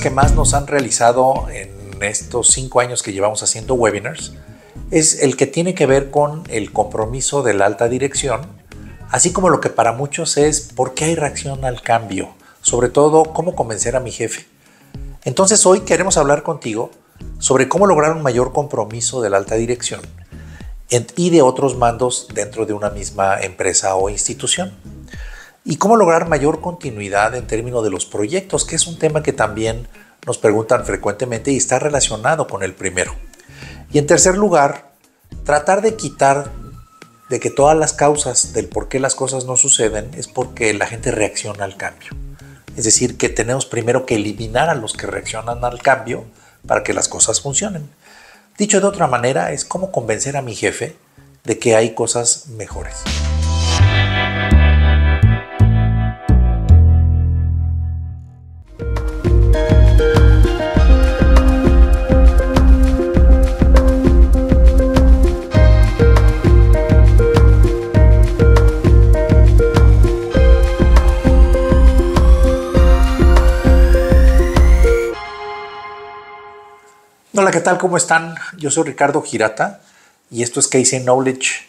que más nos han realizado en estos cinco años que llevamos haciendo webinars es el que tiene que ver con el compromiso de la alta dirección, así como lo que para muchos es por qué hay reacción al cambio, sobre todo cómo convencer a mi jefe. Entonces hoy queremos hablar contigo sobre cómo lograr un mayor compromiso de la alta dirección y de otros mandos dentro de una misma empresa o institución y cómo lograr mayor continuidad en términos de los proyectos, que es un tema que también nos preguntan frecuentemente y está relacionado con el primero. Y en tercer lugar, tratar de quitar de que todas las causas del por qué las cosas no suceden es porque la gente reacciona al cambio. Es decir, que tenemos primero que eliminar a los que reaccionan al cambio para que las cosas funcionen. Dicho de otra manera, es cómo convencer a mi jefe de que hay cosas mejores. Hola, ¿qué tal? ¿Cómo están? Yo soy Ricardo Girata y esto es Casey Knowledge.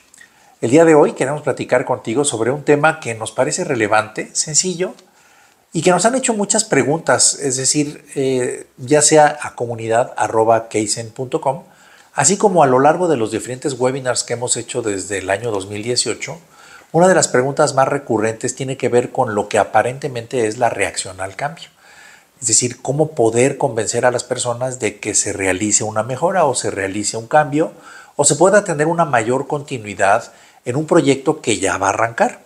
El día de hoy queremos platicar contigo sobre un tema que nos parece relevante, sencillo y que nos han hecho muchas preguntas, es decir, eh, ya sea a comunidad comunidad.com, así como a lo largo de los diferentes webinars que hemos hecho desde el año 2018. Una de las preguntas más recurrentes tiene que ver con lo que aparentemente es la reacción al cambio. Es decir, cómo poder convencer a las personas de que se realice una mejora o se realice un cambio o se pueda tener una mayor continuidad en un proyecto que ya va a arrancar.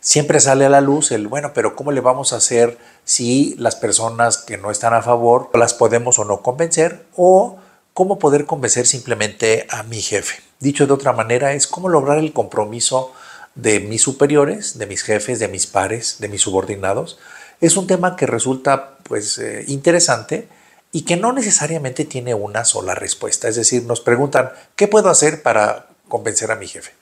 Siempre sale a la luz el, bueno, pero ¿cómo le vamos a hacer si las personas que no están a favor las podemos o no convencer? ¿O cómo poder convencer simplemente a mi jefe? Dicho de otra manera, es cómo lograr el compromiso de mis superiores, de mis jefes, de mis pares, de mis subordinados, es un tema que resulta pues eh, interesante y que no necesariamente tiene una sola respuesta. Es decir, nos preguntan, ¿qué puedo hacer para convencer a mi jefe?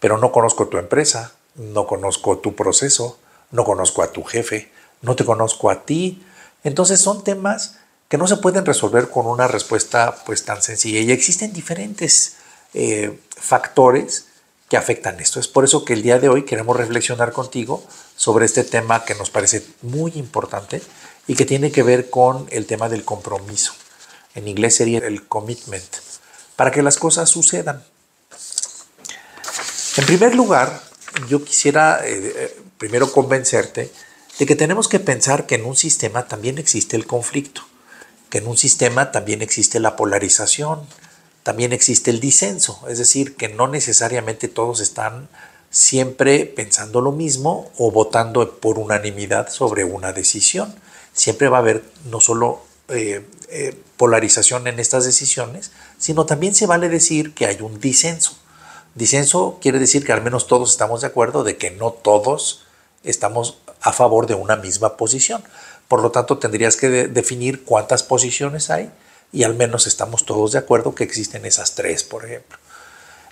Pero no conozco tu empresa, no conozco tu proceso, no conozco a tu jefe, no te conozco a ti. Entonces son temas que no se pueden resolver con una respuesta pues tan sencilla y existen diferentes eh, factores que afectan esto. Es por eso que el día de hoy queremos reflexionar contigo sobre este tema que nos parece muy importante y que tiene que ver con el tema del compromiso. En inglés sería el commitment, para que las cosas sucedan. En primer lugar, yo quisiera eh, eh, primero convencerte de que tenemos que pensar que en un sistema también existe el conflicto, que en un sistema también existe la polarización, también existe el disenso, es decir, que no necesariamente todos están siempre pensando lo mismo o votando por unanimidad sobre una decisión. Siempre va a haber no solo eh, eh, polarización en estas decisiones, sino también se vale decir que hay un disenso. Disenso quiere decir que al menos todos estamos de acuerdo de que no todos estamos a favor de una misma posición. Por lo tanto, tendrías que definir cuántas posiciones hay y al menos estamos todos de acuerdo que existen esas tres, por ejemplo.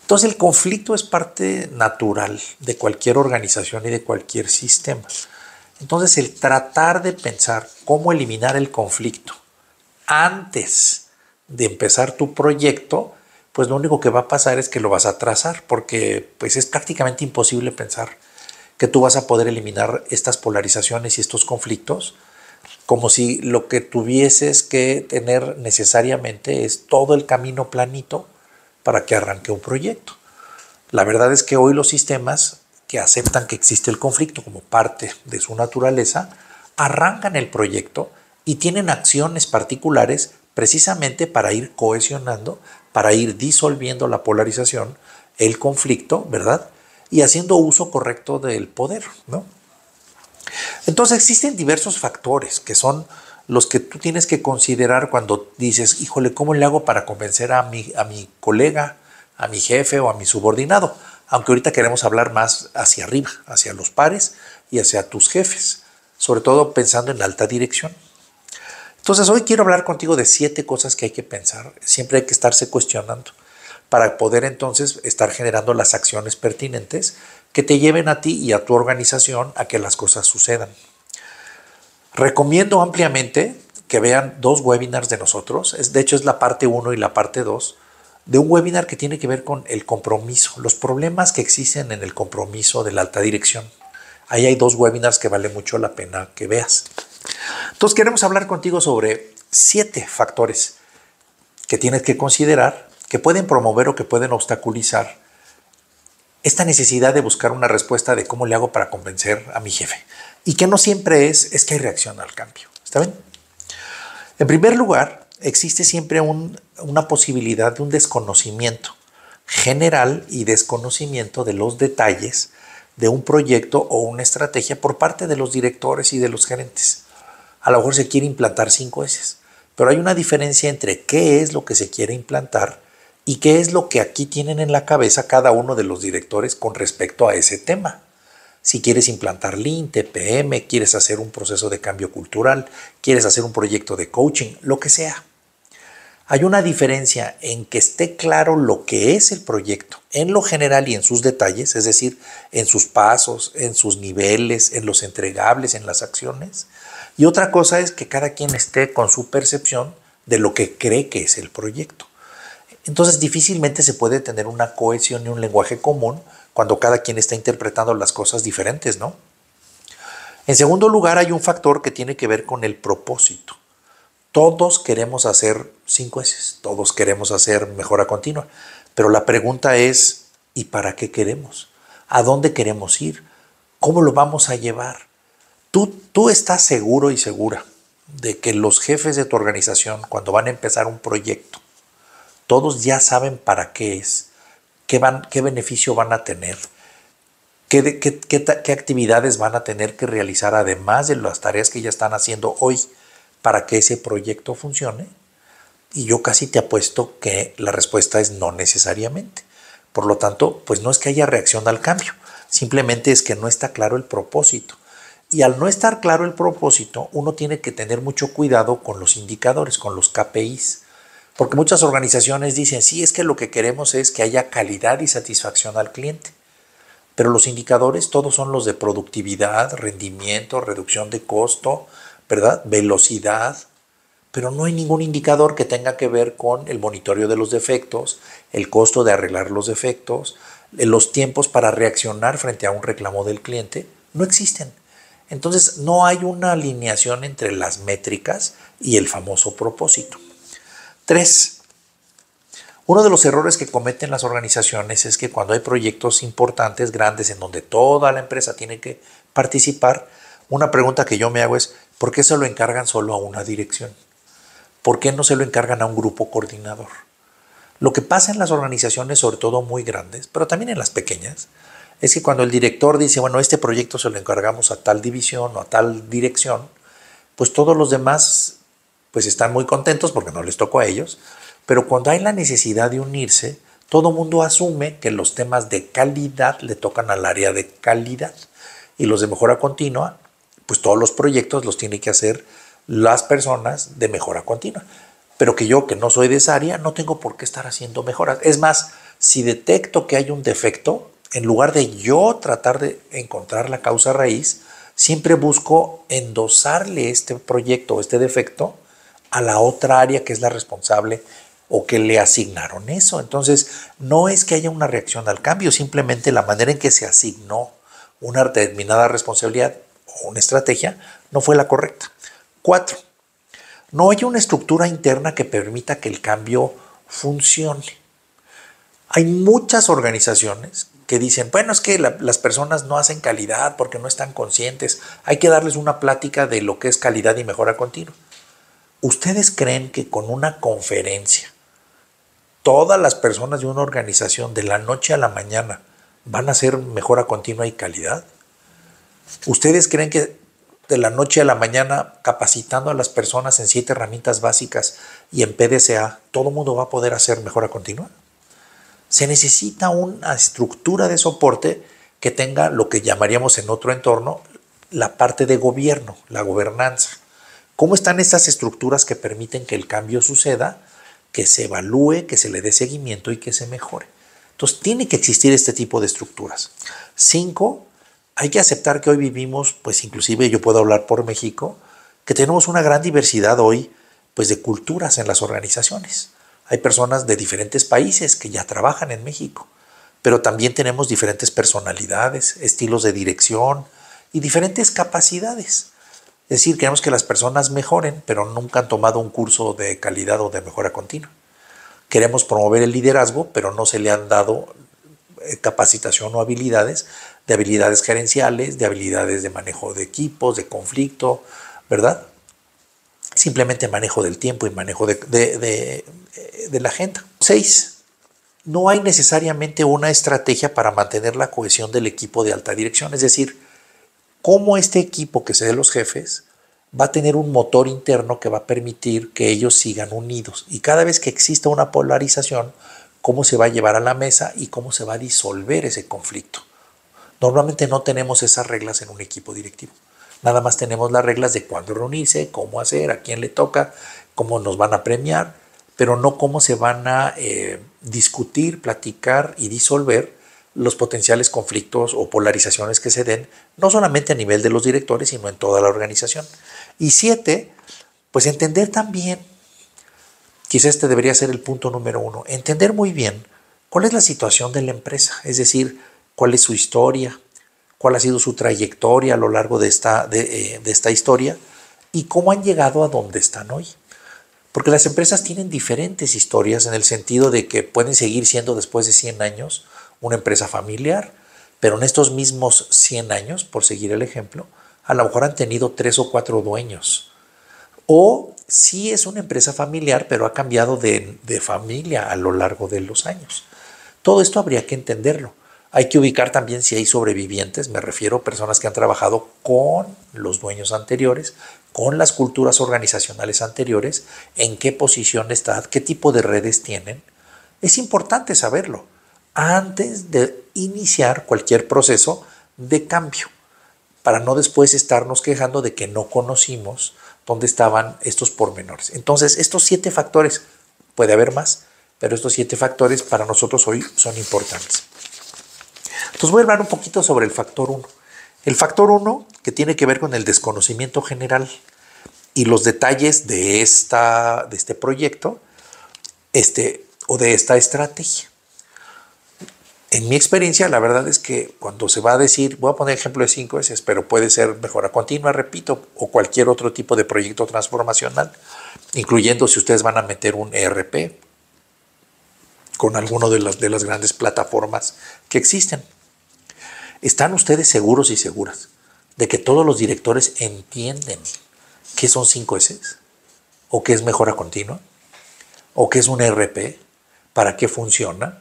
Entonces el conflicto es parte natural de cualquier organización y de cualquier sistema. Entonces el tratar de pensar cómo eliminar el conflicto antes de empezar tu proyecto, pues lo único que va a pasar es que lo vas a trazar, porque pues es prácticamente imposible pensar que tú vas a poder eliminar estas polarizaciones y estos conflictos como si lo que tuvieses que tener necesariamente es todo el camino planito para que arranque un proyecto. La verdad es que hoy los sistemas que aceptan que existe el conflicto como parte de su naturaleza, arrancan el proyecto y tienen acciones particulares precisamente para ir cohesionando, para ir disolviendo la polarización, el conflicto, ¿verdad? Y haciendo uso correcto del poder, ¿no? Entonces existen diversos factores que son los que tú tienes que considerar cuando dices, híjole, ¿cómo le hago para convencer a mi, colega, a mi jefe o a mi subordinado? Aunque ahorita queremos hablar más hacia arriba, hacia los pares y hacia tus jefes, sobre todo pensando en alta dirección. Entonces hoy quiero hablar contigo de siete cosas que hay que pensar, siempre hay que estarse cuestionando para poder entonces estar generando las acciones pertinentes que te lleven a ti y a tu organización a que las cosas sucedan. Recomiendo ampliamente que vean dos webinars de nosotros, es, de hecho es la parte 1 y la parte 2, de un webinar que tiene que ver con el compromiso, los problemas que existen en el compromiso de la alta dirección. Ahí hay dos webinars que vale mucho la pena que veas. Entonces queremos hablar contigo sobre siete factores que tienes que considerar que pueden promover o que pueden obstaculizar esta necesidad de buscar una respuesta de cómo le hago para convencer a mi jefe. Y que no siempre es, es que hay reacción al cambio. ¿Está bien? En primer lugar, existe siempre una posibilidad de un desconocimiento general y desconocimiento de los detalles de un proyecto o una estrategia por parte de los directores y de los gerentes. A lo mejor se quiere implantar cinco S, pero hay una diferencia entre qué es lo que se quiere implantar y qué es lo que aquí tienen en la cabeza cada uno de los directores con respecto a ese tema. Si quieres implantar Lean, TPM, quieres hacer un proceso de cambio cultural, quieres hacer un proyecto de coaching, lo que sea. Hay una diferencia en que esté claro lo que es el proyecto en lo general y en sus detalles, es decir, en sus pasos, en sus niveles, en los entregables, en las acciones. Y otra cosa es que cada quien esté con su percepción de lo que cree que es el proyecto. Entonces difícilmente se puede tener una cohesión y un lenguaje común cuando cada quien está interpretando las cosas diferentes, ¿no? En segundo lugar, hay un factor que tiene que ver con el propósito. Todos queremos hacer cinco S, todos queremos hacer mejora continua, pero la pregunta es, ¿y para qué queremos? ¿A dónde queremos ir? ¿Cómo lo vamos a llevar? Tú, tú estás seguro y segura de que los jefes de tu organización, cuando van a empezar un proyecto, todos ya saben para qué es, qué, beneficio van a tener, qué, qué, actividades van a tener que realizar además de las tareas que ya están haciendo hoy para que ese proyecto funcione. Y yo casi te apuesto que la respuesta es no necesariamente. Por lo tanto, pues no es que haya reacción al cambio, simplemente es que no está claro el propósito. Y al no estar claro el propósito, uno tiene que tener mucho cuidado con los indicadores, con los KPIs porque muchas organizaciones dicen, sí, es que lo que queremos es que haya calidad y satisfacción al cliente. Pero los indicadores todos son los de productividad, rendimiento, reducción de costo, ¿verdad? Velocidad. Pero no hay ningún indicador que tenga que ver con el monitoreo de los defectos, el costo de arreglar los defectos, eh, los tiempos para reaccionar frente a un reclamo del cliente. No existen. Entonces no hay una alineación entre las métricas y el famoso propósito. Tres, uno de los errores que cometen las organizaciones es que cuando hay proyectos importantes, grandes, en donde toda la empresa tiene que participar, una pregunta que yo me hago es, ¿por qué se lo encargan solo a una dirección? ¿Por qué no se lo encargan a un grupo coordinador? Lo que pasa en las organizaciones, sobre todo muy grandes, pero también en las pequeñas, es que cuando el director dice, bueno, este proyecto se lo encargamos a tal división o a tal dirección, pues todos los demás pues están muy contentos porque no les tocó a ellos, pero cuando hay la necesidad de unirse, todo mundo asume que los temas de calidad le tocan al área de calidad y los de mejora continua, pues todos los proyectos los tiene que hacer las personas de mejora continua. Pero que yo, que no soy de esa área, no tengo por qué estar haciendo mejoras. Es más, si detecto que hay un defecto, en lugar de yo tratar de encontrar la causa raíz, siempre busco endosarle este proyecto, o este defecto, a la otra área que es la responsable o que le asignaron eso. Entonces, no es que haya una reacción al cambio, simplemente la manera en que se asignó una determinada responsabilidad o una estrategia no fue la correcta. Cuatro, no hay una estructura interna que permita que el cambio funcione. Hay muchas organizaciones que dicen, bueno, es que las personas no hacen calidad porque no están conscientes, hay que darles una plática de lo que es calidad y mejora continua. ¿Ustedes creen que con una conferencia todas las personas de una organización de la noche a la mañana van a ser mejora continua y calidad? ¿Ustedes creen que de la noche a la mañana capacitando a las personas en siete herramientas básicas y en PDCA, todo mundo va a poder hacer mejora continua? Se necesita una estructura de soporte que tenga lo que llamaríamos en otro entorno la parte de gobierno, la gobernanza ¿Cómo están estas estructuras que permiten que el cambio suceda, que se evalúe, que se le dé seguimiento y que se mejore? Entonces, tiene que existir este tipo de estructuras. Cinco, hay que aceptar que hoy vivimos, pues inclusive yo puedo hablar por México, que tenemos una gran diversidad hoy pues de culturas en las organizaciones. Hay personas de diferentes países que ya trabajan en México, pero también tenemos diferentes personalidades, estilos de dirección y diferentes capacidades. Es decir, queremos que las personas mejoren, pero nunca han tomado un curso de calidad o de mejora continua. Queremos promover el liderazgo, pero no se le han dado eh, capacitación o habilidades, de habilidades gerenciales, de habilidades de manejo de equipos, de conflicto, ¿verdad? Simplemente manejo del tiempo y manejo de, eh, la agenda. Seis, No hay necesariamente una estrategia para mantener la cohesión del equipo de alta dirección, es decir, cómo este equipo que se de los jefes va a tener un motor interno que va a permitir que ellos sigan unidos. Y cada vez que exista una polarización, cómo se va a llevar a la mesa y cómo se va a disolver ese conflicto. Normalmente no tenemos esas reglas en un equipo directivo. Nada más tenemos las reglas de cuándo reunirse, cómo hacer, a quién le toca, cómo nos van a premiar, pero no cómo se van a eh, discutir, platicar y disolver los potenciales conflictos o polarizaciones que se den, no solamente a nivel de los directores, sino en toda la organización. Y siete, pues entender también, quizás este debería ser el punto número uno, entender muy bien cuál es la situación de la empresa, es decir, cuál es su historia, cuál ha sido su trayectoria a lo largo de esta, de, eh, esta historia y cómo han llegado a donde están hoy. Porque las empresas tienen diferentes historias en el sentido de que pueden seguir siendo después de 100 años una empresa familiar, pero en estos mismos 100 años, por seguir el ejemplo, a lo mejor han tenido tres o cuatro dueños. O si es una empresa familiar, pero ha cambiado de, de familia a lo largo de los años. Todo esto habría que entenderlo. Hay que ubicar también si hay sobrevivientes, me refiero a personas que han trabajado con los dueños anteriores, con las culturas organizacionales anteriores, en qué posición está, qué tipo de redes tienen. Es importante saberlo antes de iniciar cualquier proceso de cambio, para no después estarnos quejando de que no conocimos dónde estaban estos pormenores. Entonces, estos siete factores, puede haber más, pero estos siete factores para nosotros hoy son importantes. Entonces voy a hablar un poquito sobre el factor 1. El factor 1 que tiene que ver con el desconocimiento general y los detalles de, esta, de este proyecto este, o de esta estrategia en mi experiencia, la verdad es que cuando se va a decir, voy a poner ejemplo de 5 s pero puede ser mejora continua, repito, o cualquier otro tipo de proyecto transformacional, incluyendo si ustedes van a meter un ERP con alguno de las, de las grandes plataformas que existen. ¿Están ustedes seguros y seguras de que todos los directores entienden qué son 5 S? ¿O qué es mejora continua? ¿O qué es un ERP? ¿Para qué funciona?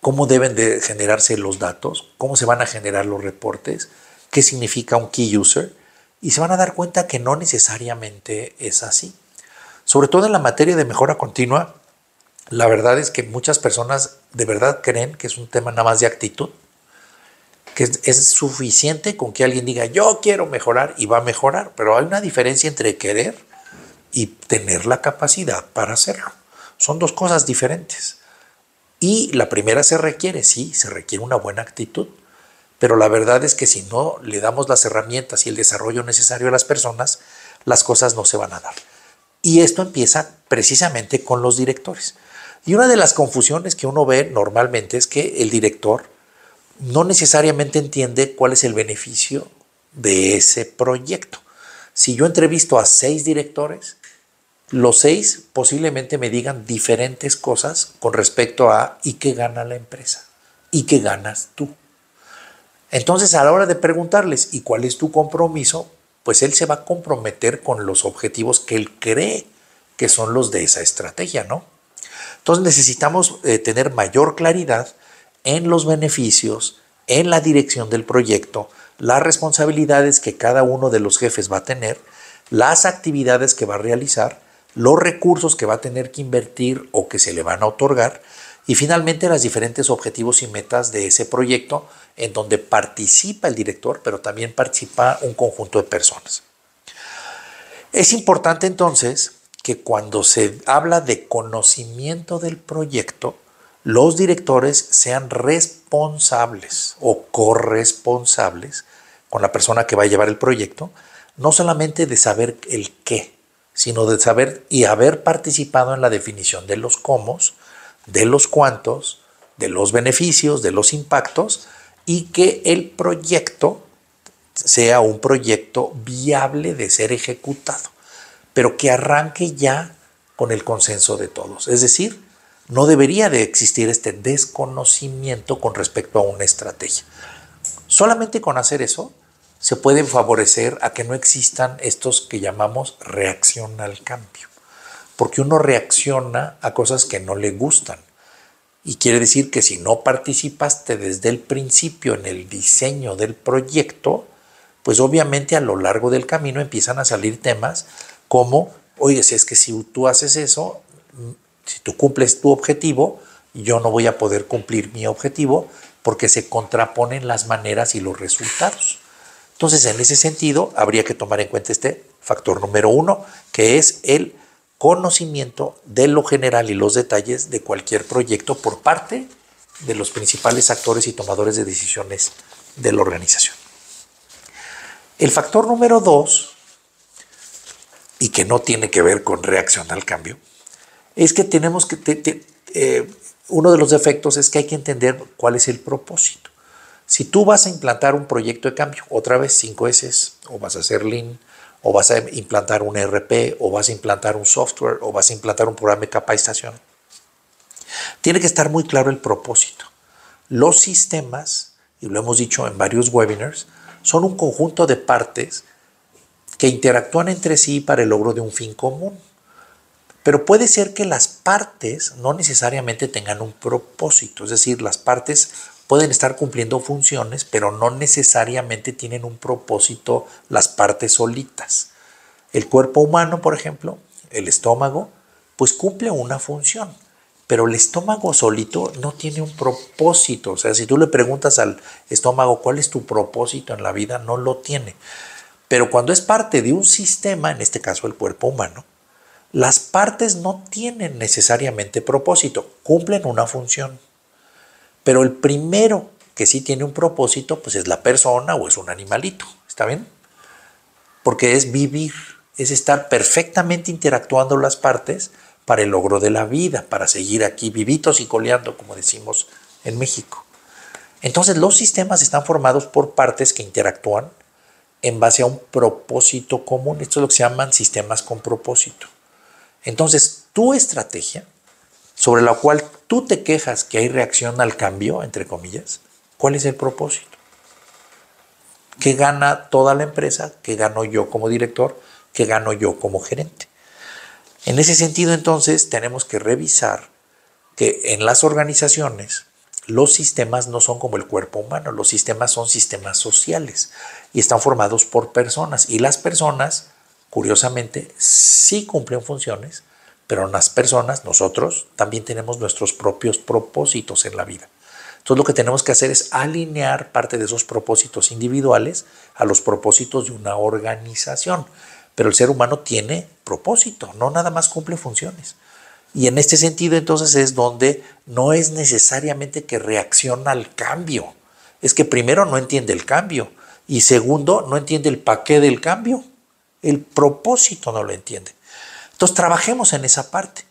cómo deben de generarse los datos, cómo se van a generar los reportes, qué significa un key user, y se van a dar cuenta que no necesariamente es así. Sobre todo en la materia de mejora continua, la verdad es que muchas personas de verdad creen que es un tema nada más de actitud, que es, suficiente con que alguien diga yo quiero mejorar y va a mejorar, pero hay una diferencia entre querer y tener la capacidad para hacerlo. Son dos cosas diferentes. Y la primera se requiere, sí, se requiere una buena actitud, pero la verdad es que si no le damos las herramientas y el desarrollo necesario a las personas, las cosas no se van a dar. Y esto empieza precisamente con los directores. Y una de las confusiones que uno ve normalmente es que el director no necesariamente entiende cuál es el beneficio de ese proyecto. Si yo entrevisto a seis directores, los seis posiblemente me digan diferentes cosas con respecto a ¿y qué gana la empresa? ¿Y qué ganas tú? Entonces a la hora de preguntarles ¿y cuál es tu compromiso? Pues él se va a comprometer con los objetivos que él cree que son los de esa estrategia, ¿no? Entonces necesitamos eh, tener mayor claridad en los beneficios, en la dirección del proyecto, las responsabilidades que cada uno de los jefes va a tener, las actividades que va a realizar, los recursos que va a tener que invertir o que se le van a otorgar y finalmente los diferentes objetivos y metas de ese proyecto en donde participa el director, pero también participa un conjunto de personas. Es importante entonces que cuando se habla de conocimiento del proyecto, los directores sean responsables o corresponsables con la persona que va a llevar el proyecto, no solamente de saber el qué, sino de saber y haber participado en la definición de los cómo, de los cuántos, de los beneficios, de los impactos y que el proyecto sea un proyecto viable de ser ejecutado, pero que arranque ya con el consenso de todos. Es decir, no debería de existir este desconocimiento con respecto a una estrategia. Solamente con hacer eso se pueden favorecer a que no existan estos que llamamos reacción al cambio. Porque uno reacciona a cosas que no le gustan. Y quiere decir que si no participaste desde el principio en el diseño del proyecto, pues obviamente a lo largo del camino empiezan a salir temas como, oye, si es que si tú haces eso, mm, si tú cumples tu objetivo, yo no voy a poder cumplir mi objetivo porque se contraponen las maneras y los resultados. Entonces, en ese sentido, habría que tomar en cuenta este factor número uno, que es el conocimiento de lo general y los detalles de cualquier proyecto por parte de los principales actores y tomadores de decisiones de la organización. El factor número dos, y que no tiene que ver con reacción al cambio, es que tenemos que, eh, uno de los defectos es que hay que entender cuál es el propósito. Si tú vas a implantar un proyecto de cambio, otra vez 5S, o vas a hacer Lean, o vas a implantar un RP, o vas a implantar un software, o vas a implantar un programa de capacitación, tiene que estar muy claro el propósito. Los sistemas, y lo hemos dicho en varios webinars, son un conjunto de partes que interactúan entre sí para el logro de un fin común. Pero puede ser que las partes no necesariamente tengan un propósito, es decir, las partes pueden estar cumpliendo funciones, pero no necesariamente tienen un propósito las partes solitas. El cuerpo humano, por ejemplo, el estómago, pues cumple una función, pero el estómago solito no tiene un propósito. O sea, si tú le preguntas al estómago cuál es tu propósito en la vida, no lo tiene. Pero cuando es parte de un sistema, en este caso el cuerpo humano, las partes no tienen necesariamente propósito, cumplen una función. Pero el primero que sí tiene un propósito, pues es la persona o es un animalito, ¿está bien? Porque es vivir, es estar perfectamente interactuando las partes para el logro de la vida, para seguir aquí vivitos y coleando, como decimos en México. Entonces los sistemas están formados por partes que interactúan en base a un propósito común. Esto es lo que se llaman sistemas con propósito. Entonces, tu estrategia sobre la cual tú te quejas que hay reacción al cambio, entre comillas, ¿cuál es el propósito? ¿Qué gana toda la empresa? ¿Qué gano yo como director? ¿Qué gano yo como gerente? En ese sentido, entonces, tenemos que revisar que en las organizaciones los sistemas no son como el cuerpo humano, los sistemas son sistemas sociales y están formados por personas y las personas, curiosamente, sí cumplen funciones, pero las personas, nosotros, también tenemos nuestros propios propósitos en la vida. Entonces lo que tenemos que hacer es alinear parte de esos propósitos individuales a los propósitos de una organización. Pero el ser humano tiene propósito, no nada más cumple funciones. Y en este sentido entonces es donde no es necesariamente que reacciona al cambio. Es que primero no entiende el cambio y segundo no entiende el paquete del cambio. El propósito no lo entiende. Entonces trabajemos en esa parte.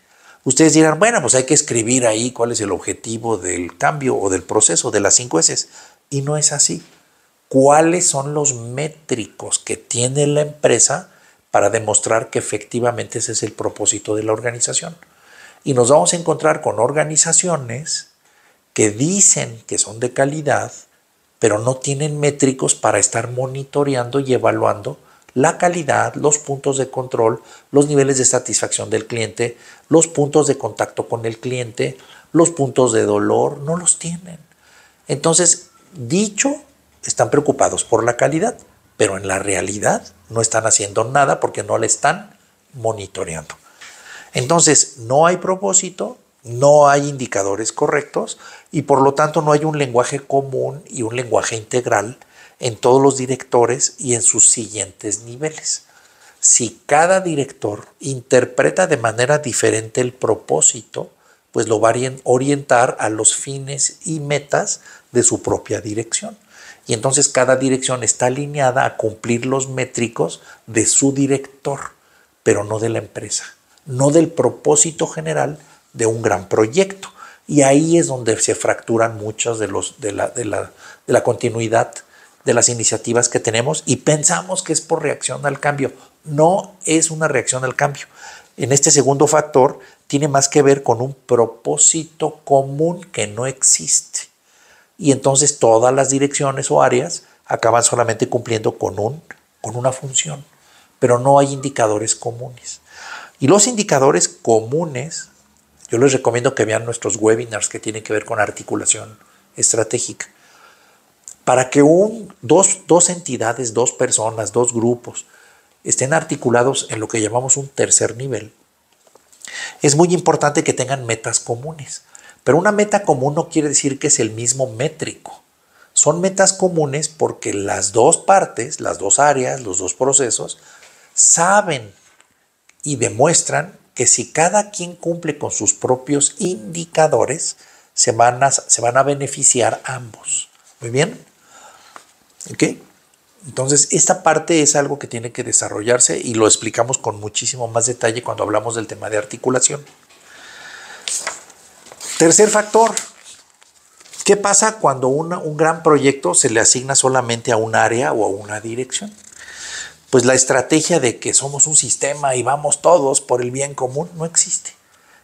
Ustedes dirán, bueno, pues hay que escribir ahí cuál es el objetivo del cambio o del proceso de las cinco S. Y no es así. ¿Cuáles son los métricos que tiene la empresa para demostrar que efectivamente ese es el propósito de la organización? Y nos vamos a encontrar con organizaciones que dicen que son de calidad, pero no tienen métricos para estar monitoreando y evaluando la calidad, los puntos de control, los niveles de satisfacción del cliente, los puntos de contacto con el cliente, los puntos de dolor, no los tienen. Entonces, dicho, están preocupados por la calidad, pero en la realidad no están haciendo nada porque no le están monitoreando. Entonces, no hay propósito, no hay indicadores correctos y por lo tanto no hay un lenguaje común y un lenguaje integral en todos los directores y en sus siguientes niveles. Si cada director interpreta de manera diferente el propósito, pues lo va a orientar a los fines y metas de su propia dirección. Y entonces cada dirección está alineada a cumplir los métricos de su director, pero no de la empresa, no del propósito general de un gran proyecto. Y ahí es donde se fracturan muchas de, los, de, la, de, de la continuidad de las iniciativas que tenemos y pensamos que es por reacción al cambio. No es una reacción al cambio. En este segundo factor tiene más que ver con un propósito común que no existe. Y entonces todas las direcciones o áreas acaban solamente cumpliendo con, un, con una función, pero no hay indicadores comunes. Y los indicadores comunes, yo les recomiendo que vean nuestros webinars que tienen que ver con articulación estratégica para que un, dos, entidades, dos personas, dos grupos estén articulados en lo que llamamos un tercer nivel, es muy importante que tengan metas comunes. Pero una meta común no quiere decir que es el mismo métrico. Son metas comunes porque las dos partes, las dos áreas, los dos procesos, saben y demuestran que si cada quien cumple con sus propios indicadores, se van a beneficiar ambos. Muy bien. ¿Ok? Entonces, esta parte es algo que tiene que desarrollarse y lo explicamos con muchísimo más detalle cuando hablamos del tema de articulación. Tercer factor, ¿qué pasa cuando un gran proyecto se le asigna solamente a un área o a una dirección? Pues la estrategia de que somos un sistema y vamos todos por el bien común no existe.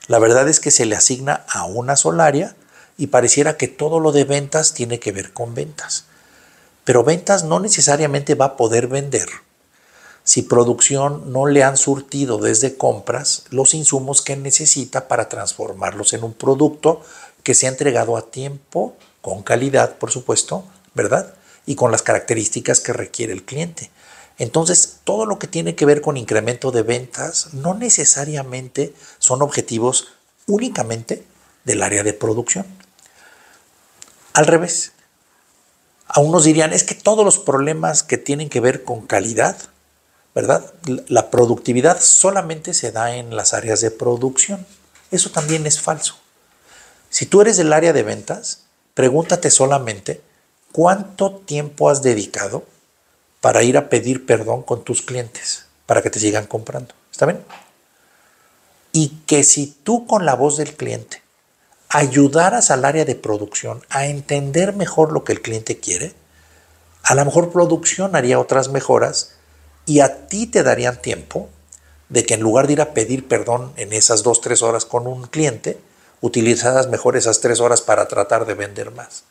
La verdad es que se le asigna a una sola área y pareciera que todo lo de ventas tiene que ver con ventas. Pero ventas no necesariamente va a poder vender si producción no le han surtido desde compras los insumos que necesita para transformarlos en un producto que se ha entregado a tiempo, con calidad, por supuesto, ¿verdad? Y con las características que requiere el cliente. Entonces, todo lo que tiene que ver con incremento de ventas no necesariamente son objetivos únicamente del área de producción. Al revés, a unos dirían, es que todos los problemas que tienen que ver con calidad, ¿verdad? La productividad solamente se da en las áreas de producción. Eso también es falso. Si tú eres del área de ventas, pregúntate solamente cuánto tiempo has dedicado para ir a pedir perdón con tus clientes, para que te sigan comprando. ¿Está bien? Y que si tú con la voz del cliente ayudaras al área de producción a entender mejor lo que el cliente quiere, a lo mejor producción haría otras mejoras y a ti te darían tiempo de que en lugar de ir a pedir perdón en esas dos, tres horas con un cliente, utilizadas mejor esas tres horas para tratar de vender más.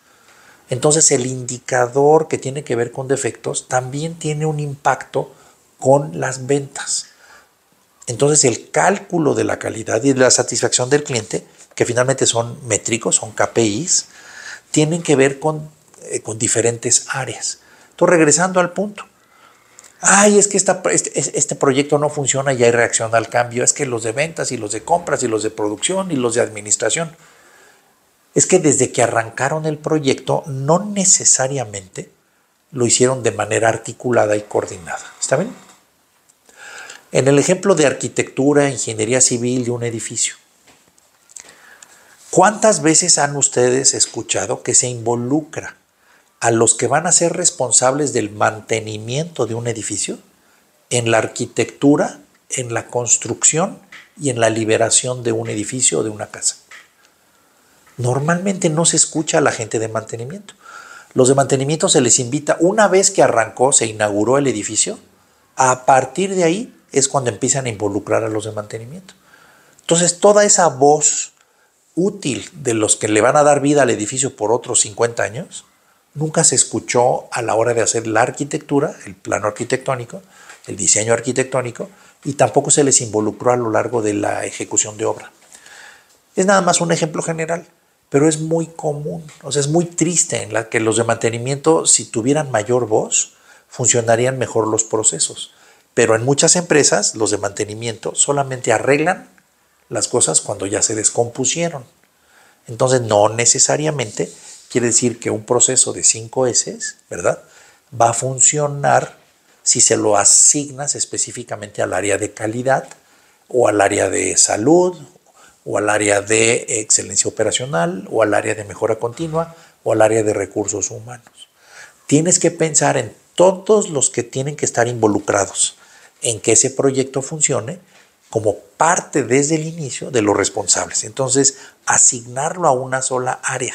Entonces el indicador que tiene que ver con defectos también tiene un impacto con las ventas. Entonces el cálculo de la calidad y la satisfacción del cliente que finalmente son métricos, son KPIs, tienen que ver eh, con, diferentes áreas. Entonces, regresando al punto, ay, es que este, este, proyecto no funciona y hay reacción al cambio, es que los de ventas y los de compras y los de producción y los de administración. Es que desde que arrancaron el proyecto no necesariamente lo hicieron de manera articulada y coordinada. ¿Está bien? En el ejemplo de arquitectura, ingeniería civil y un edificio, ¿Cuántas veces han ustedes escuchado que se involucra a los que van a ser responsables del mantenimiento de un edificio en la arquitectura, en la construcción y en la liberación de un edificio o de una casa? Normalmente no se escucha a la gente de mantenimiento. Los de mantenimiento se les invita, una vez que arrancó, se inauguró el edificio, a partir de ahí es cuando empiezan a involucrar a los de mantenimiento. Entonces, toda esa voz útil de los que le van a dar vida al edificio por otros 50 años nunca se escuchó a la hora de hacer la arquitectura, el plano arquitectónico, el diseño arquitectónico, y tampoco se les involucró a lo largo de la ejecución de obra. Es nada más un ejemplo general, pero es muy común, o sea, es muy triste en la que los de mantenimiento, si tuvieran mayor voz, funcionarían mejor los procesos. Pero en muchas empresas, los de mantenimiento solamente arreglan las cosas cuando ya se descompusieron. Entonces, no necesariamente quiere decir que un proceso de 5 S, ¿verdad? Va a funcionar si se lo asignas específicamente al área de calidad o al área de salud o al área de excelencia operacional o al área de mejora continua o al área de recursos humanos. Tienes que pensar en todos los que tienen que estar involucrados en que ese proyecto funcione como parte desde el inicio de los responsables. Entonces, asignarlo a una sola área,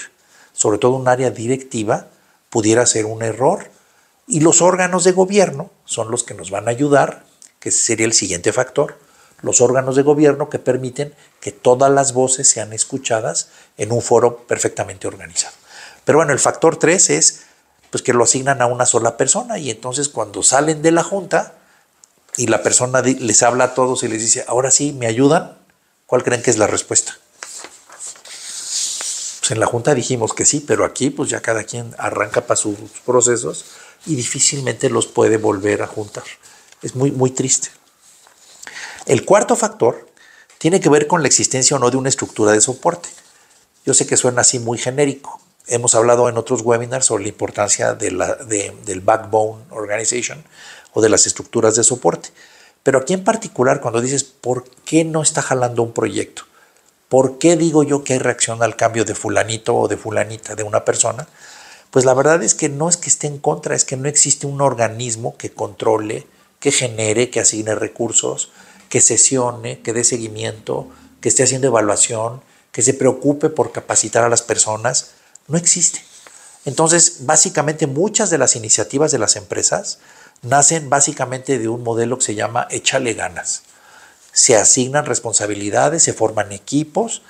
sobre todo un área directiva, pudiera ser un error. Y los órganos de gobierno son los que nos van a ayudar, que sería el siguiente factor, los órganos de gobierno que permiten que todas las voces sean escuchadas en un foro perfectamente organizado. Pero bueno, el factor tres es pues que lo asignan a una sola persona y entonces cuando salen de la junta y la persona les habla a todos y les dice, ahora sí, ¿me ayudan? ¿Cuál creen que es la respuesta? Pues en la Junta dijimos que sí, pero aquí pues ya cada quien arranca para sus procesos y difícilmente los puede volver a juntar. Es muy, muy triste. El cuarto factor tiene que ver con la existencia o no de una estructura de soporte. Yo sé que suena así muy genérico. Hemos hablado en otros webinars sobre la importancia de la, del Backbone Organization, o de las estructuras de soporte. Pero aquí en particular, cuando dices, ¿por qué no está jalando un proyecto? ¿Por qué digo yo que hay reacción al cambio de fulanito o de fulanita de una persona? Pues la verdad es que no es que esté en contra, es que no existe un organismo que controle, que genere, que asigne recursos, que sesione, que dé seguimiento, que esté haciendo evaluación, que se preocupe por capacitar a las personas. No existe. Entonces, básicamente muchas de las iniciativas de las empresas nacen básicamente de un modelo que se llama échale ganas. Se asignan responsabilidades, se forman equipos,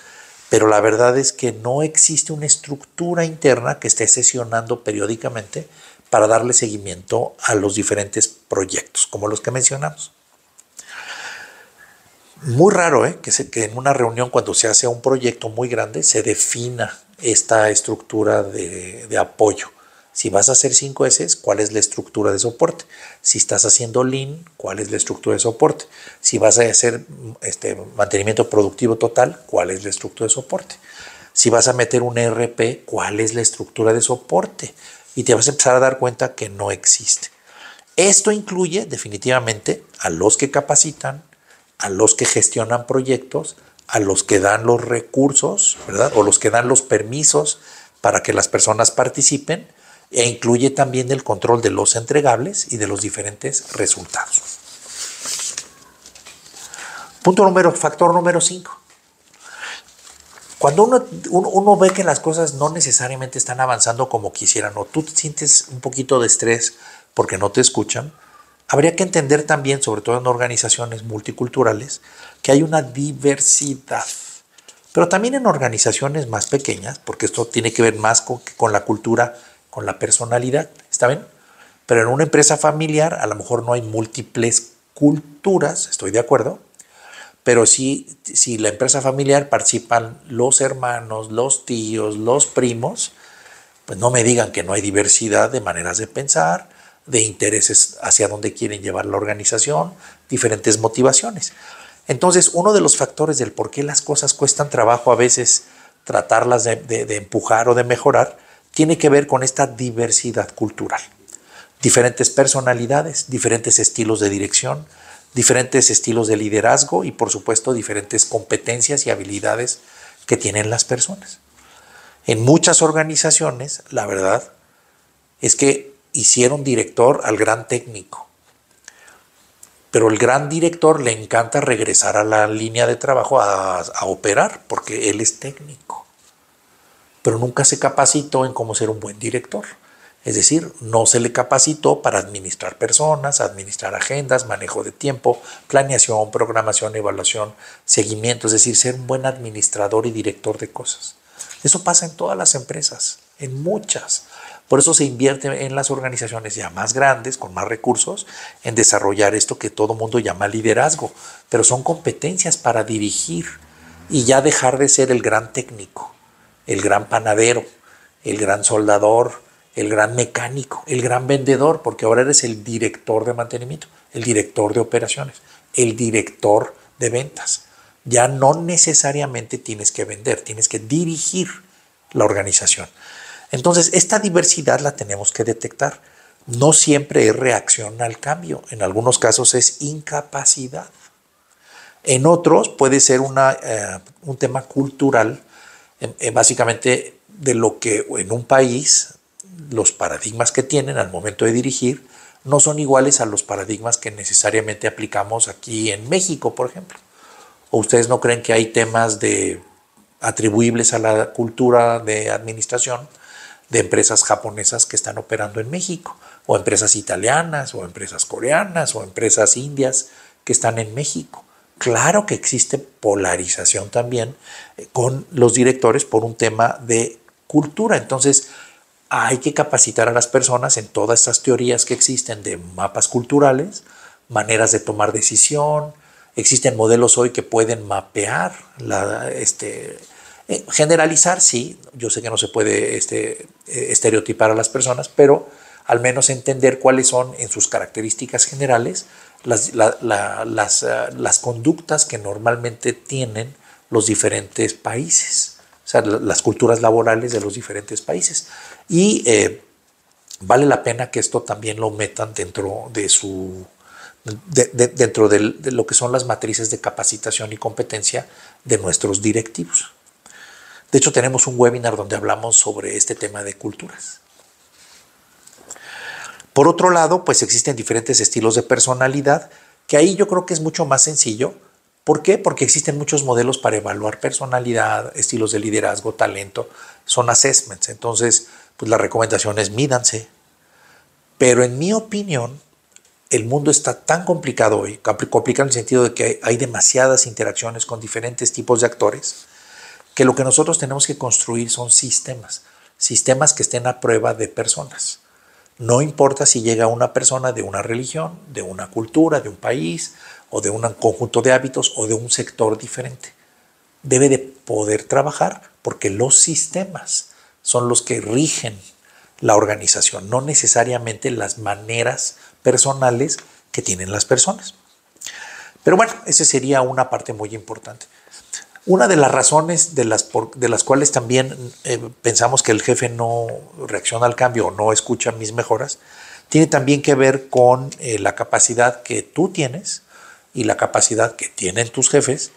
pero la verdad es que no existe una estructura interna que esté sesionando periódicamente para darle seguimiento a los diferentes proyectos, como los que mencionamos. Muy raro ¿eh? que, en una reunión cuando se hace un proyecto muy grande se defina esta estructura de, de apoyo. Si vas a hacer 5S, ¿cuál es la estructura de soporte? Si estás haciendo Lean, ¿cuál es la estructura de soporte? Si vas a hacer este, mantenimiento productivo total, ¿cuál es la estructura de soporte? Si vas a meter un ERP, ¿cuál es la estructura de soporte? Y te vas a empezar a dar cuenta que no existe. Esto incluye definitivamente a los que capacitan, a los que gestionan proyectos, a los que dan los recursos, ¿verdad? O los que dan los permisos para que las personas participen e incluye también el control de los entregables y de los diferentes resultados. Punto número, factor número 5. Cuando uno, ve que las cosas no necesariamente están avanzando como quisieran o tú sientes un poquito de estrés porque no te escuchan, habría que entender también, sobre todo en organizaciones multiculturales, que hay una diversidad. Pero también en organizaciones más pequeñas, porque esto tiene que ver más con, con la cultura con la personalidad, ¿está bien? Pero en una empresa familiar a lo mejor no hay múltiples culturas, estoy de acuerdo, pero si la empresa familiar participan los hermanos, los tíos, los primos, pues no me digan que no hay diversidad de maneras de pensar, de intereses hacia dónde quieren llevar la organización, diferentes motivaciones. Entonces, uno de los factores del por qué las cosas cuestan trabajo a veces tratarlas de empujar o de mejorar tiene que ver con esta diversidad cultural. Diferentes personalidades, diferentes estilos de dirección, diferentes estilos de liderazgo y por supuesto diferentes competencias y habilidades que tienen las personas. En muchas organizaciones, la verdad, es que hicieron director al gran técnico. Pero el gran director le encanta regresar a la línea de trabajo a, a operar porque él es técnico pero nunca se capacitó en cómo ser un buen director. Es decir, no se le capacitó para administrar personas, administrar agendas, manejo de tiempo, planeación, programación, evaluación, seguimiento, es decir, ser un buen administrador y director de cosas. Eso pasa en todas las empresas, en muchas. Por eso se invierte en las organizaciones ya más grandes, con más recursos, en desarrollar esto que todo mundo llama liderazgo, pero son competencias para dirigir y ya dejar de ser el gran técnico el gran panadero, el gran soldador, el gran mecánico, el gran vendedor, porque ahora eres el director de mantenimiento, el director de operaciones, el director de ventas. Ya no necesariamente tienes que vender, tienes que dirigir la organización. Entonces, esta diversidad la tenemos que detectar. No siempre es reacción al cambio, en algunos casos es incapacidad. En otros puede ser eh, un tema cultural básicamente de lo que en un país los paradigmas que tienen al momento de dirigir no son iguales a los paradigmas que necesariamente aplicamos aquí en México, por ejemplo. ¿O ustedes no creen que hay temas de atribuibles a la cultura de administración de empresas japonesas que están operando en México, o empresas italianas, o empresas coreanas, o empresas indias que están en México? Claro que existe polarización también eh, con los directores por un tema de cultura. Entonces, hay que capacitar a las personas en todas estas teorías que existen de mapas culturales, maneras de tomar decisión. Existen modelos hoy que pueden mapear este, eh, generalizar, sí, yo sé que no se puede este, eh, estereotipar a las personas, pero al menos entender cuáles son en sus características generales las, eh, las, conductas que normalmente tienen los diferentes países, o sea, las culturas laborales de los diferentes países. Y eh, vale la pena que esto también lo metan dentro de su... dentro de lo que son las matrices de capacitación y competencia de nuestros directivos. De hecho, tenemos un webinar donde hablamos sobre este tema de culturas. Por otro lado, pues existen diferentes estilos de personalidad, que ahí yo creo que es mucho más sencillo. ¿Por qué? Porque existen muchos modelos para evaluar personalidad, estilos de liderazgo, talento, son assessments. Entonces, pues la recomendación es mídanse. Pero en mi opinión, el mundo está tan complicado hoy, complicado en el sentido de que hay demasiadas interacciones con diferentes tipos de actores, que lo que nosotros tenemos que construir son sistemas, sistemas que estén a prueba de personas. No importa si llega una persona de una religión, de una cultura, de un país, o de un conjunto de hábitos, o de un sector diferente. Debe de poder trabajar porque los sistemas son los que rigen la organización, no necesariamente las maneras personales que tienen las personas. Pero bueno, esa sería una parte muy importante. Una de las razones de las, de las cuales también eh, pensamos que el jefe no reacciona al cambio o no escucha mis mejoras, tiene también que ver con eh, la capacidad que tú tienes y la capacidad que tienen tus jefes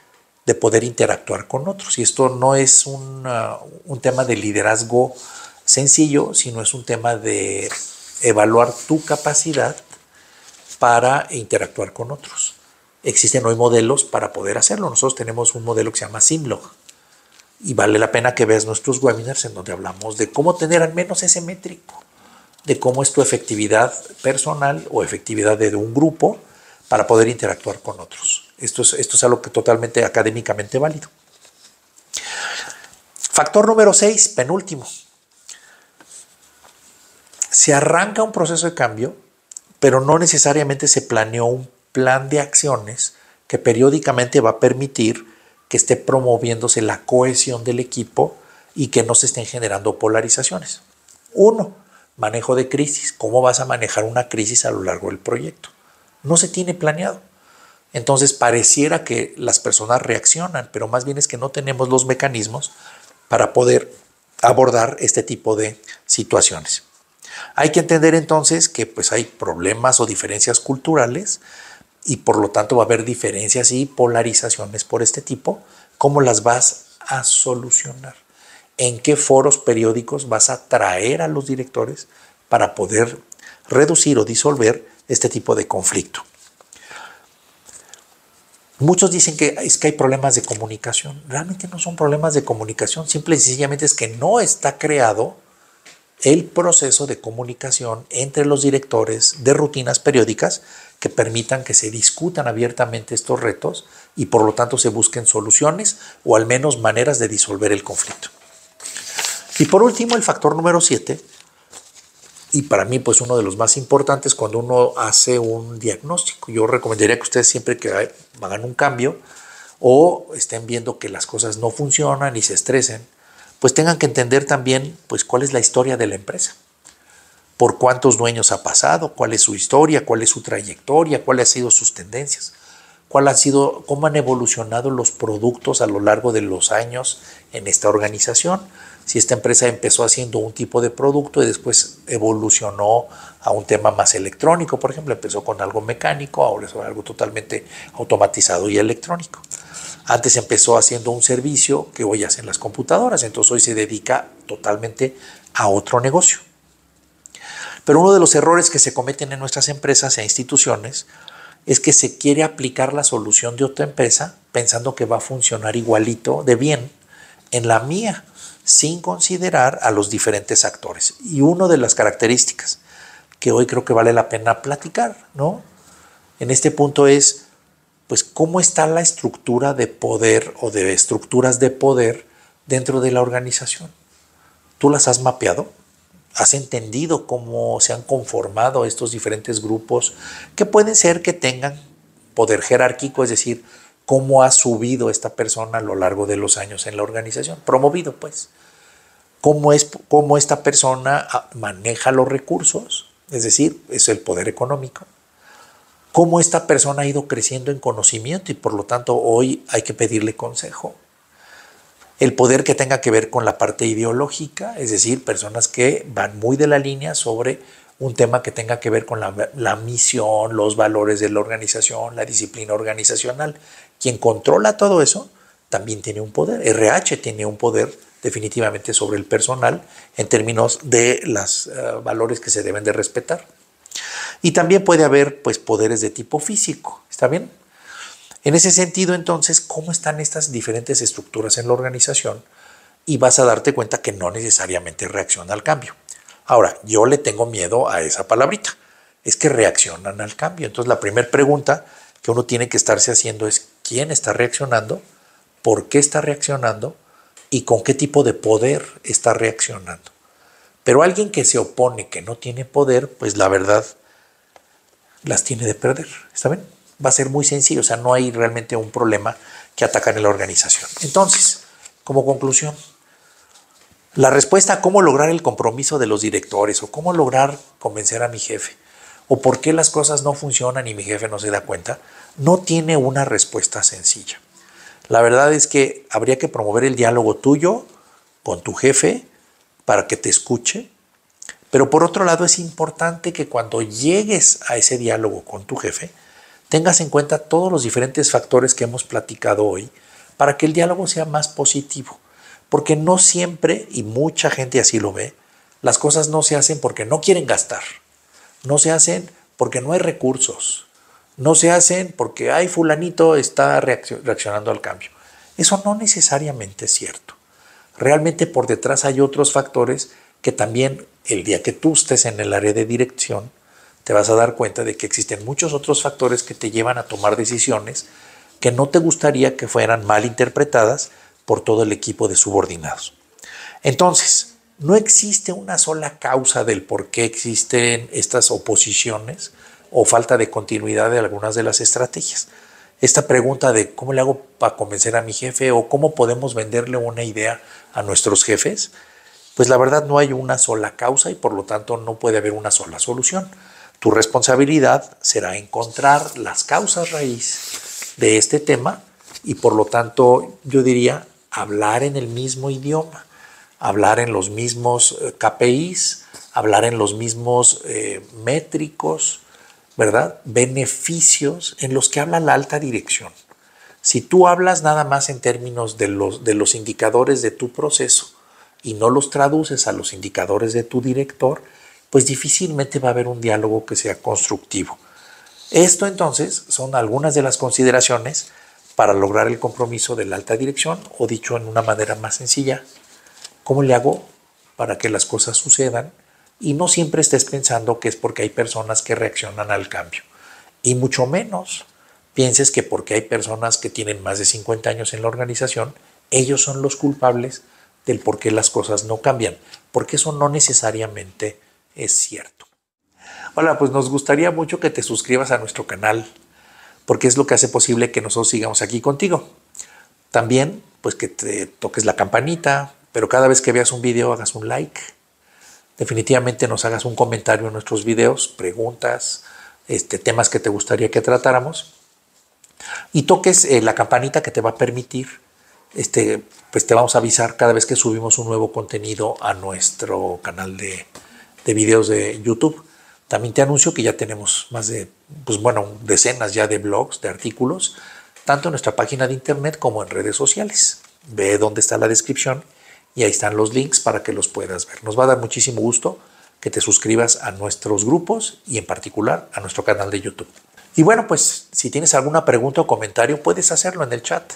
de poder interactuar con otros. Y esto no es un tema de liderazgo sencillo, sino es un tema de evaluar tu capacidad para interactuar con otros existen hoy modelos para poder hacerlo. Nosotros tenemos un modelo que se llama Simlog y vale la pena que veas nuestros webinars en donde hablamos de cómo tener al menos ese métrico, de cómo es tu efectividad personal o efectividad de un grupo para poder interactuar con otros. Esto es, esto es algo que totalmente académicamente válido. Factor número 6, penúltimo. Se arranca un proceso de cambio, pero no necesariamente se planeó un plan de acciones que periódicamente va a permitir que esté promoviéndose la cohesión del equipo y que no se estén generando polarizaciones. Uno, manejo de crisis. ¿Cómo vas a manejar una crisis a lo largo del proyecto? No se tiene planeado. Entonces pareciera que las personas reaccionan, pero más bien es que no tenemos los mecanismos para poder abordar este tipo de situaciones. Hay que entender entonces que pues hay problemas o diferencias culturales y por lo tanto va a haber diferencias y polarizaciones por este tipo, ¿cómo las vas a solucionar? ¿En qué foros periódicos vas a traer a los directores para poder reducir o disolver este tipo de conflicto? Muchos dicen que es que hay problemas de comunicación. Realmente no son problemas de comunicación, simple y sencillamente es que no está creado el proceso de comunicación entre los directores de rutinas periódicas que permitan que se discutan abiertamente estos retos y por lo tanto se busquen soluciones o al menos maneras de disolver el conflicto. Y por último, el factor número 7, y para mí pues uno de los más importantes cuando uno hace un diagnóstico. Yo recomendaría que ustedes siempre que hagan un cambio o estén viendo que las cosas no funcionan y se estresen, pues tengan que entender también pues cuál es la historia de la empresa por cuántos dueños ha pasado, cuál es su historia, cuál es su trayectoria, cuáles han sido sus tendencias, cuál han sido, cómo han evolucionado los productos a lo largo de los años en esta organización. Si esta empresa empezó haciendo un tipo de producto y después evolucionó a un tema más electrónico, por ejemplo, empezó con algo mecánico, ahora es algo totalmente automatizado y electrónico. Antes empezó haciendo un servicio que hoy hacen las computadoras, entonces hoy se dedica totalmente a otro negocio. Pero uno de los errores que se cometen en nuestras empresas e instituciones es que se quiere aplicar la solución de otra empresa pensando que va a funcionar igualito de bien en la mía, sin considerar a los diferentes actores. Y una de las características que hoy creo que vale la pena platicar, ¿no? En este punto es, pues, cómo está la estructura de poder o de estructuras de poder dentro de la organización. ¿Tú las has mapeado? has entendido cómo se han conformado estos diferentes grupos que pueden ser que tengan poder jerárquico, es decir, cómo ha subido esta persona a lo largo de los años en la organización, promovido pues, cómo, es, cómo esta persona ah, maneja los recursos, es decir, es el poder económico, cómo esta persona ha ido creciendo en conocimiento y por lo tanto hoy hay que pedirle consejo el poder que tenga que ver con la parte ideológica, es decir, personas que van muy de la línea sobre un tema que tenga que ver con la, misión, los valores de la organización, la disciplina organizacional. Quien controla todo eso también tiene un poder. RH tiene un poder definitivamente sobre el personal en términos de los eh, valores que se deben de respetar. Y también puede haber pues, poderes de tipo físico, ¿está bien? En ese sentido, entonces, ¿cómo están estas diferentes estructuras en la organización? Y vas a darte cuenta que no necesariamente reaccionan al cambio. Ahora, yo le tengo miedo a esa palabrita. Es que reaccionan al cambio. Entonces, la primera pregunta que uno tiene que estarse haciendo es quién está reaccionando, por qué está reaccionando y con qué tipo de poder está reaccionando. Pero alguien que se opone, que no tiene poder, pues la verdad las tiene de perder. ¿Está bien? va a ser muy sencillo, o sea, no hay realmente un problema que atacan en la organización. Entonces, como conclusión, la respuesta a cómo lograr el compromiso de los directores o cómo lograr convencer a mi jefe o por qué las cosas no funcionan y mi jefe no se da cuenta, no tiene una respuesta sencilla. La verdad es que habría que promover el diálogo tuyo con tu jefe para que te escuche, pero por otro lado es importante que cuando llegues a ese diálogo con tu jefe, tengas en cuenta todos los diferentes factores que hemos platicado hoy para que el diálogo sea más positivo. Porque no siempre, y mucha gente así lo ve, las cosas no se hacen porque no quieren gastar, no se hacen porque no hay recursos, no se hacen porque, ay, fulanito está reaccionando al cambio. Eso no necesariamente es cierto. Realmente por detrás hay otros factores que también el día que tú estés en el área de dirección te vas a dar cuenta de que existen muchos otros factores que te llevan a tomar decisiones que no te gustaría que fueran mal interpretadas por todo el equipo de subordinados. Entonces, no existe una sola causa del por qué existen estas oposiciones o falta de continuidad de algunas de las estrategias. Esta pregunta de cómo le hago para convencer a mi jefe o cómo podemos venderle una idea a nuestros jefes, pues la verdad no hay una sola causa y por lo tanto no puede haber una sola solución. Tu responsabilidad será encontrar las causas raíz de este tema y por lo tanto yo diría hablar en el mismo idioma, hablar en los mismos eh, KPIs, hablar en los mismos eh, métricos, ¿verdad? Beneficios en los que habla la alta dirección. Si tú hablas nada más en términos los, de los indicadores de tu proceso y no los traduces a los indicadores de tu director, pues difícilmente va a haber un diálogo que sea constructivo. Esto entonces son algunas de las consideraciones para lograr el compromiso de la alta dirección o dicho en una manera más sencilla, ¿cómo le hago para que las cosas sucedan y no siempre estés pensando que es porque hay personas que reaccionan al cambio? Y mucho menos pienses que porque hay personas que tienen más de 50 años en la organización, ellos son los culpables del por qué las cosas no cambian, porque eso no necesariamente es cierto. Hola, pues nos gustaría mucho que te suscribas a nuestro canal porque es lo que hace posible que nosotros sigamos aquí contigo. También, pues que te toques la campanita, pero cada vez que veas un video hagas un like. Definitivamente nos hagas un comentario en nuestros videos, preguntas, este, temas que te gustaría que tratáramos. Y toques eh, la campanita que te va a permitir, este, pues te vamos a avisar cada vez que subimos un nuevo contenido a nuestro canal de, de videos de YouTube. También te anuncio que ya tenemos más de, pues bueno, decenas ya de blogs, de artículos, tanto en nuestra página de internet como en redes sociales. Ve dónde está la descripción y ahí están los links para que los puedas ver. Nos va a dar muchísimo gusto que te suscribas a nuestros grupos y en particular a nuestro canal de YouTube. Y bueno, pues si tienes alguna pregunta o comentario, puedes hacerlo en el chat.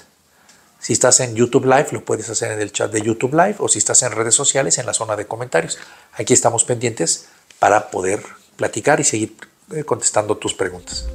Si estás en YouTube Live, lo puedes hacer en el chat de YouTube Live o si estás en redes sociales, en la zona de comentarios. Aquí estamos pendientes para poder platicar y seguir eh, contestando tus preguntas.